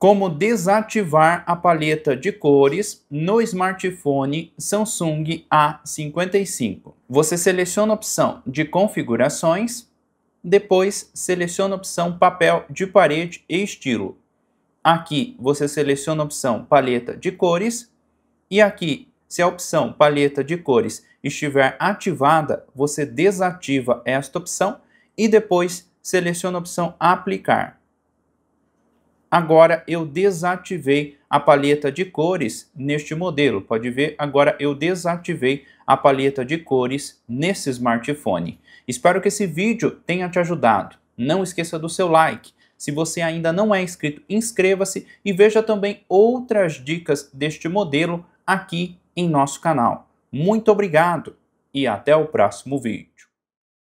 como desativar a paleta de cores no smartphone Samsung A55. Você seleciona a opção de configurações, depois seleciona a opção papel de parede e estilo. Aqui você seleciona a opção paleta de cores e aqui, se a opção paleta de cores estiver ativada, você desativa esta opção e depois seleciona a opção aplicar. Agora eu desativei a paleta de cores neste modelo. Pode ver, agora eu desativei a paleta de cores nesse smartphone. Espero que esse vídeo tenha te ajudado. Não esqueça do seu like. Se você ainda não é inscrito, inscreva-se e veja também outras dicas deste modelo aqui em nosso canal. Muito obrigado e até o próximo vídeo.